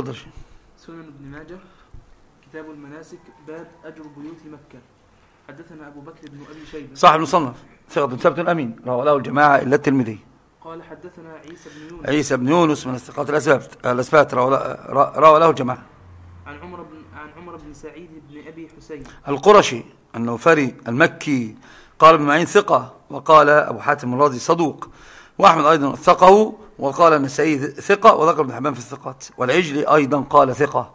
تفضل سنن ابن ماجه كتاب المناسك باب أجر بيوت مكة حدثنا أبو بكر بن أبي شيبة صاحب المصنف ثقة ثبت أمين رواه له الجماعة إلا الترمذي قال حدثنا عيسى بن يونس عيسى بن يونس من الثقات الاسفات الاسفات رواه له الجماعة عن عمر بن عن عمر بن سعيد بن أبي حسين القرشي النوفري المكي قال ابن معين ثقة وقال أبو حاتم الرازي صدوق وأحمد أيضا وثقه وقال النسائي ثقة وذكر ابن حبان في الثقات والعجلي أيضا قال ثقة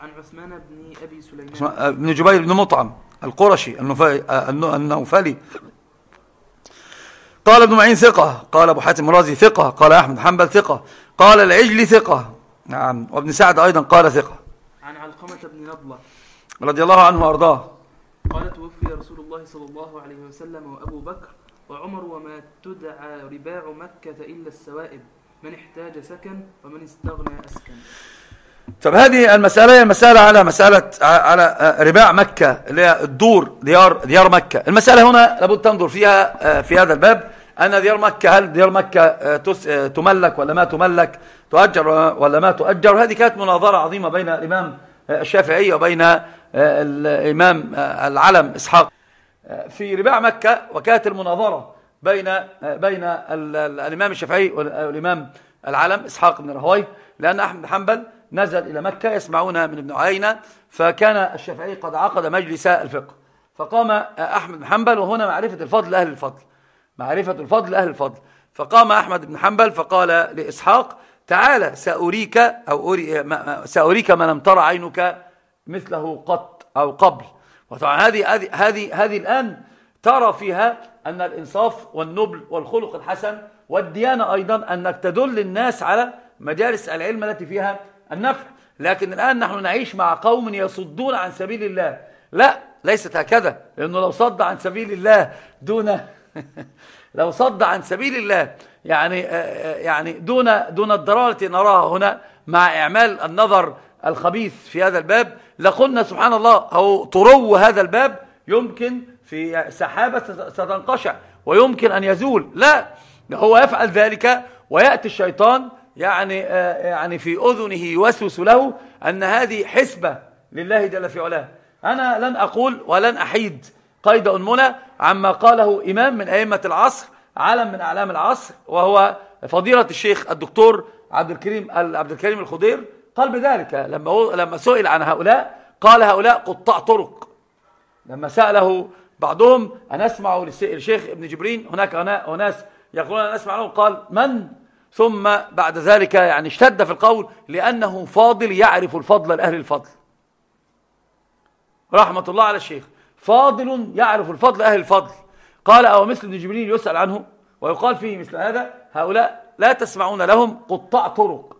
عن عثمان بن أبي سليمان آه، بن جبير بن مطعم القرشي آه، النوفلي قال ابن معين ثقة قال أبو حاتم رازي ثقة قال أحمد حنبل ثقة قال العجلي ثقة نعم وابن سعد أيضا قال ثقة عن علقمة بن نضلة رضي الله عنه وأرضاه قال توفي رسول الله صلى الله عليه وسلم وأبو بكر وعمر وما تدعى رباع مكة إلا السوائب من احتاج سكن ومن استغنى أسكن طب هذه المسألة هي مسألة على مسألة على رباع مكة اللي هي الدور ديار ديار مكة المسألة هنا لابد تنظر فيها آه، في هذا الباب أن ديار مكة هل ديار مكة آه، آه، تملك ولا ما تملك تؤجر ولا ما تؤجر هذه كانت مناظرة عظيمة بين الإمام الشافعي وبين الإمام العلم إسحاق في رباع مكة وكانت المناظرة بين بين الإمام الشافعي والإمام العلم إسحاق بن رهوي لأن أحمد حنبل نزل إلى مكة يسمعون من ابن عيينة فكان الشافعي قد عقد مجلس الفقه فقام أحمد بن حنبل وهنا معرفة الفضل لأهل الفضل معرفة الفضل لأهل الفضل فقام أحمد بن حنبل فقال لإسحاق تعال سأريك أو أري سأريك ما لم ترى عينك مثله قط أو قبل وطبعا هذه هذه هذه هذه الآن ترى فيها أن الإنصاف والنبل والخلق الحسن والديانة أيضا أنك تدل الناس على مجالس العلم التي فيها النفع لكن الآن نحن نعيش مع قوم يصدون عن سبيل الله لا ليست هكذا لأنه لو صد عن سبيل الله دون لو صد عن سبيل الله يعني آه، آه، يعني دون دون الضرارة نراها هنا مع إعمال النظر الخبيث في هذا الباب لقلنا سبحان الله أو طرو هذا الباب يمكن في سحابة ستنقشع ويمكن أن يزول لا هو يفعل ذلك ويأتي الشيطان يعني آه يعني في أذنه يوسوس له أن هذه حسبة لله جل في علاه أنا لن أقول ولن أحيد قيد أنمنا عما قاله إمام من أئمة العصر علم من أعلام العصر وهو فضيلة الشيخ الدكتور عبد الكريم عبد الكريم الخضير قال بذلك لما لما سئل عن هؤلاء قال هؤلاء قطاع طرق لما سأله بعضهم أنا أسمع للشيخ ابن جبرين هناك أناس يقولون أنا أسمع لهم قال من ثم بعد ذلك يعني اشتد في القول لأنه فاضل يعرف الفضل لأهل الفضل رحمة الله على الشيخ فاضل يعرف الفضل لأهل الفضل قال أو مثل ابن جبرين يسأل عنه ويقال فيه مثل هذا هؤلاء لا تسمعون لهم قطاع طرق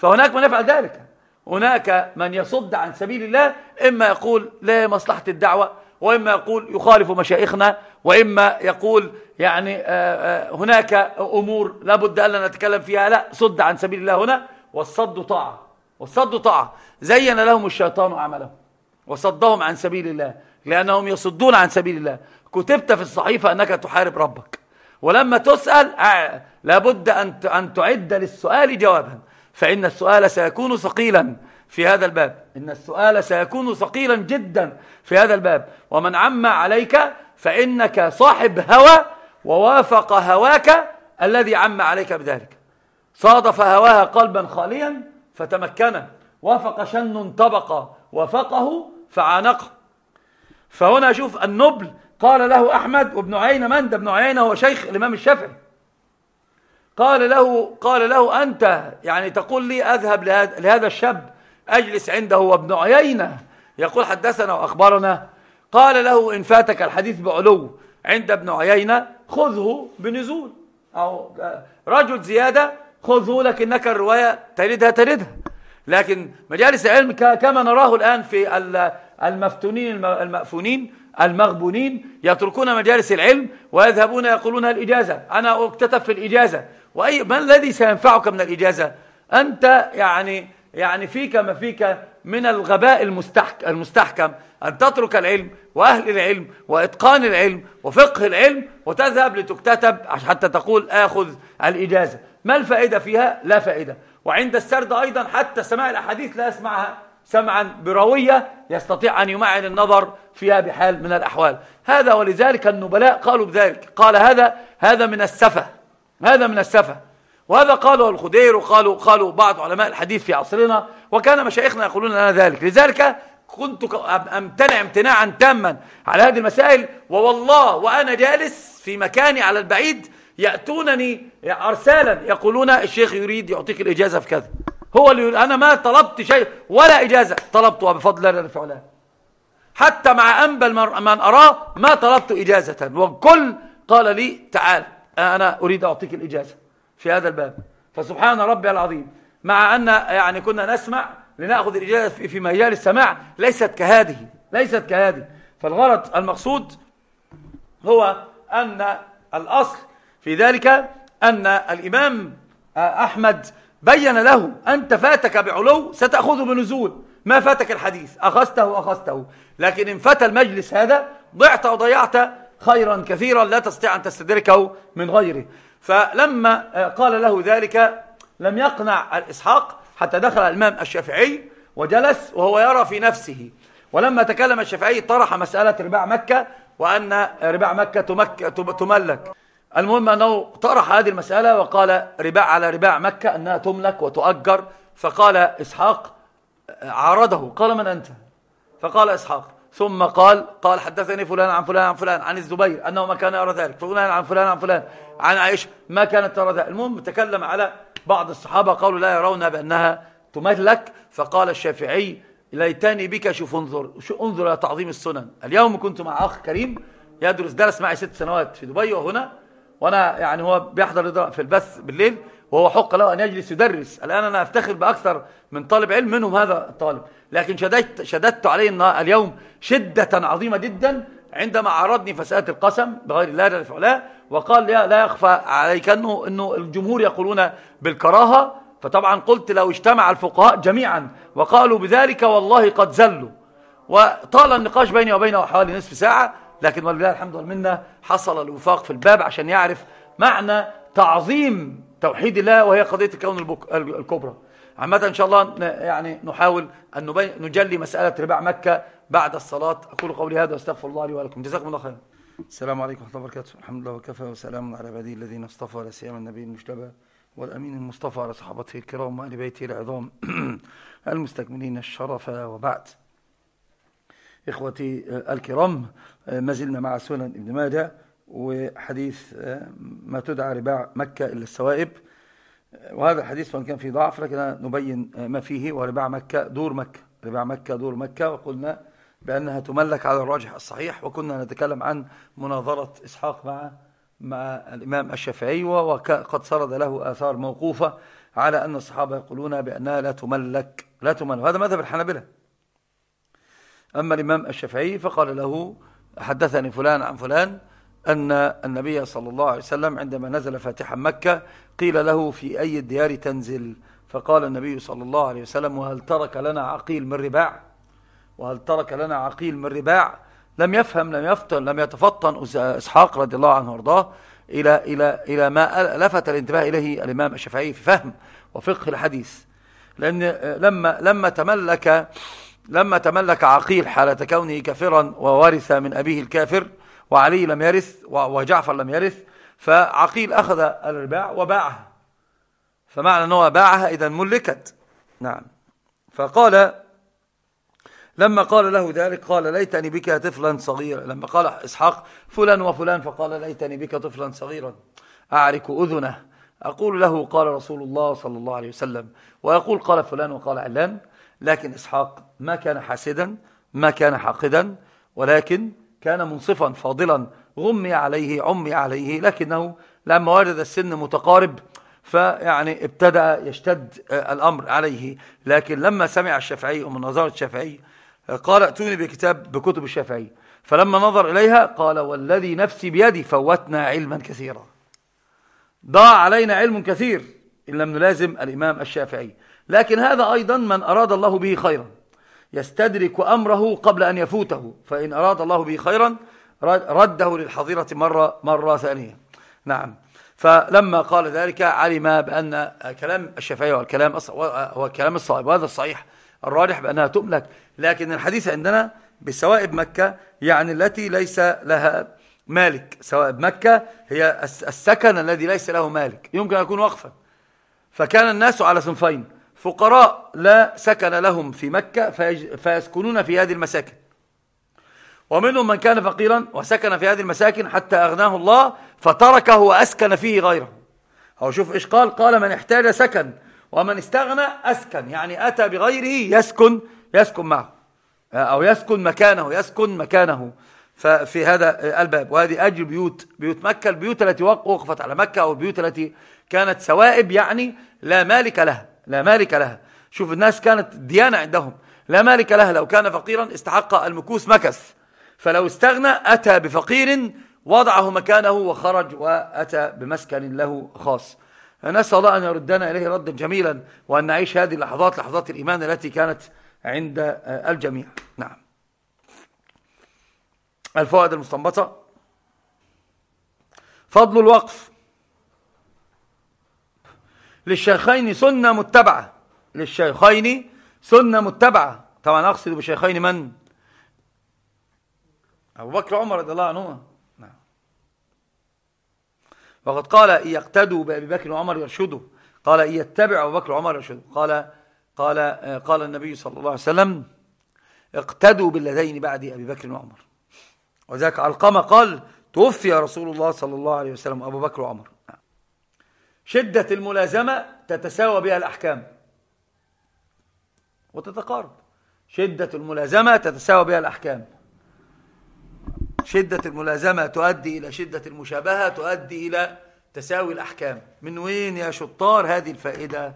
فهناك من يفعل ذلك هناك من يصد عن سبيل الله إما يقول لا مصلحة الدعوة وإما يقول يخالف مشايخنا وإما يقول يعني آه، آه، هناك أمور لابد أن نتكلم فيها لا صد عن سبيل الله هنا والصد طاعة والصد طاعة زين لهم الشيطان عملهم وصدهم عن سبيل الله لأنهم يصدون عن سبيل الله كتبت في الصحيفة أنك تحارب ربك ولما تسأل آه، لابد أن تعد للسؤال جوابا فإن السؤال سيكون ثقيلا في هذا الباب إن السؤال سيكون ثقيلا جدا في هذا الباب ومن عم عليك فإنك صاحب هوى ووافق هواك الذي عم عليك بذلك صادف هواها قلبا خاليا فتمكن وافق شن طبق وافقه فعانقه فهنا شوف النبل قال له أحمد وابن عيينة من ده ابن عيينة هو شيخ الإمام الشافعي قال له قال له أنت يعني تقول لي أذهب لهذا الشاب أجلس عنده وابن عيينة يقول حدثنا وأخبرنا قال له إن فاتك الحديث بعلو عند ابن عيينة خذه بنزول أو رجل زيادة خذه لكنك الرواية تردها تردها لكن مجالس العلم كما نراه الآن في المفتونين المأفونين المغبونين يتركون مجالس العلم ويذهبون يقولون الإجازة أنا أكتتب في الإجازة واي ما الذي سينفعك من الاجازه انت يعني يعني فيك ما فيك من الغباء المستحك المستحكم أن تترك العلم وأهل العلم وإتقان العلم وفقه العلم وتذهب لتكتتب حتى تقول آخذ الإجازة ما الفائدة فيها؟ لا فائدة وعند السرد أيضا حتى سماع الأحاديث لا يسمعها سمعا بروية يستطيع أن يمعن النظر فيها بحال من الأحوال هذا ولذلك النبلاء قالوا بذلك قال هذا هذا من السفه هذا من السفه وهذا قاله الخدير وقالوا قالوا بعض علماء الحديث في عصرنا وكان مشايخنا يقولون لنا ذلك لذلك كنت امتنع امتناعا تاما على هذه المسائل ووالله وانا جالس في مكاني على البعيد ياتونني ارسالا يقولون الشيخ يريد يعطيك الاجازه في كذا هو اللي يقول انا ما طلبت شيء ولا اجازه طلبتها بفضل الله فعلها حتى مع انبل من اراه ما طلبت اجازه والكل قال لي تعال آه، أنا أريد أعطيك الإجازة في هذا الباب فسبحان ربي العظيم مع أن يعني كنا نسمع لنأخذ الإجازة في مجال السماع ليست كهذه ليست كهذه فالغرض المقصود هو أن الأصل في ذلك أن الإمام آه، أحمد بين له أنت فاتك بعلو ستأخذه بنزول ما فاتك الحديث أخذته أخذته لكن إن فات المجلس هذا ضعت وضيعت خيرا كثيرا لا تستطيع أن تستدركه من غيره فلما آه، قال له ذلك لم يقنع الإسحاق حتى دخل الإمام الشافعي وجلس وهو يرى في نفسه ولما تكلم الشافعي طرح مسألة رباع مكة وأن رباع مكة تمك تملك المهم أنه طرح هذه المسألة وقال رباع على رباع مكة أنها تملك وتؤجر فقال إسحاق آه، عارضه قال من أنت فقال إسحاق ثم قال قال حدثني فلان عن فلان عن فلان عن الزبير أنه ما كان يرى ذلك فلان عن فلان عن فلان عن عائشة ما كانت ترى ذلك المهم تكلم على بعض الصحابة قالوا لا يرون بأنها تملك فقال الشافعي ليتني بك شوف انظر شو انظر إلى تعظيم السنن اليوم كنت مع أخ كريم يدرس درس معي ست سنوات في دبي وهنا وأنا يعني هو بيحضر في البث بالليل وهو حق له أن يجلس يدرس الآن أنا أفتخر بأكثر من طالب علم منهم هذا الطالب لكن شددت, شددت عليه اليوم شدة عظيمة جدا عندما عرضني فسألة القسم بغير الله جل فعلا وقال لي لا يخفى عليك أنه, أنه الجمهور يقولون بالكراهة فطبعا قلت لو اجتمع الفقهاء جميعا وقالوا بذلك والله قد زلوا وطال النقاش بيني وبينه حوالي نصف ساعة لكن والله الحمد والمنة حصل الوفاق في الباب عشان يعرف معنى تعظيم توحيد الله وهي قضية الكون الكبرى عامة إن شاء الله يعني نحاول أن نجلي مسألة رباع مكة بعد الصلاة أقول قولي هذا واستغفر الله لي ولكم جزاكم الله خيرا السلام عليكم ورحمة الله وبركاته الحمد لله وكفى وسلام على عباده الذين اصطفى على سيما النبي المجتبى والأمين المصطفى على صحابته الكرام وآل بيته العظام المستكملين الشرف وبعد إخوتي الكرام آه، ما زلنا مع سنن ابن ماجه وحديث آه، ما تدعى رباع مكة إلا السوائب وهذا الحديث وإن كان فيه ضعف لكن نبين آه، ما فيه ورباع مكة دور مكة رباع مكة دور مكة وقلنا بأنها تملك على الراجح الصحيح وكنا نتكلم عن مناظرة إسحاق مع مع الإمام الشافعي وقد سرد له آثار موقوفة على أن الصحابة يقولون بأنها لا تملك لا تملك هذا مذهب الحنابلة أما الإمام الشافعي فقال له حدثني فلان عن فلان أن النبي صلى الله عليه وسلم عندما نزل فاتحا مكة قيل له في أي الديار تنزل فقال النبي صلى الله عليه وسلم وهل ترك لنا عقيل من رباع وهل ترك لنا عقيل من رباع لم يفهم لم يفطن لم يتفطن إسحاق رضي الله عنه وارضاه إلى, إلى, إلى ما لفت الانتباه إليه الإمام الشافعي في فهم وفقه الحديث لأن لما, لما تملك لما تملك عقيل حالة كونه كافرا وورث من أبيه الكافر وعلي لم يرث وجعفر لم يرث فعقيل أخذ الرباع وباعها فمعنى أنه باعها إذا ملكت نعم فقال لما قال له ذلك قال ليتني بك طفلا صغيرا لما قال إسحاق فلان وفلان فقال ليتني بك طفلا صغيرا أعرك أذنه أقول له قال رسول الله صلى الله عليه وسلم ويقول قال فلان وقال علان لكن إسحاق ما كان حاسدا ما كان حاقدا ولكن كان منصفا فاضلا غمي عليه عمي عليه لكنه لما ورد السن متقارب فيعني ابتدأ يشتد آه، الأمر عليه لكن لما سمع الشافعي ومن نظر الشافعي آه، قال ائتوني بكتاب بكتب الشافعي فلما نظر إليها قال والذي نفسي بيدي فوتنا علما كثيرا ضاع علينا علم كثير إن لم نلازم الإمام الشافعي لكن هذا أيضا من أراد الله به خيرا يستدرك أمره قبل أن يفوته فإن أراد الله به خيرا رده للحظيرة مرة, مرة ثانية نعم فلما قال ذلك علم بأن كلام الشفاية والكلام هو كلام الصائب وهذا الصحيح الراجح بأنها تملك لكن الحديث عندنا بسوائب مكة يعني التي ليس لها مالك سوائب مكة هي السكن الذي ليس له مالك يمكن أن يكون وقفا فكان الناس على صنفين فقراء لا سكن لهم في مكة فيسكنون في هذه المساكن ومنهم من كان فقيرا وسكن في هذه المساكن حتى أغناه الله فتركه وأسكن فيه غيره هو شوف إيش قال قال من احتاج سكن ومن استغنى أسكن يعني أتى بغيره يسكن يسكن معه أو يسكن مكانه يسكن مكانه ففي هذا الباب وهذه أجل بيوت بيوت مكة البيوت التي وقفت على مكة أو البيوت التي كانت سوائب يعني لا مالك لها لا مالك لها شوف الناس كانت ديانة عندهم لا مالك لها لو كان فقيرا استحق المكوس مكس فلو استغنى أتى بفقير وضعه مكانه وخرج وأتى بمسكن له خاص نسأل الله أن يردنا إليه ردا جميلا وأن نعيش هذه اللحظات لحظات الإيمان التي كانت عند الجميع نعم الفوائد المستنبطة فضل الوقف للشيخين سنة متبعة للشيخين سنة متبعة طبعا أقصد بشيخين من؟ أبو بكر عمر رضي الله عنهما نعم. وقد قال إن يقتدوا بأبي بكر وعمر يرشدوا قال إن يتبع أبو بكر وعمر يرشدوا قال قال قال النبي صلى الله عليه وسلم اقتدوا باللذين بعد أبي بكر وعمر وذاك علقمة قال توفي رسول الله صلى الله عليه وسلم أبو بكر وعمر شدة الملازمة تتساوى بها الأحكام وتتقارب شدة الملازمة تتساوى بها الأحكام شدة الملازمة تؤدي إلى شدة المشابهة تؤدي إلى تساوي الأحكام من وين يا شطار هذه الفائدة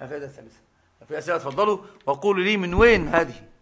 الفائدة الثالثة في أسئلة تفضلوا وقولوا لي من وين هذه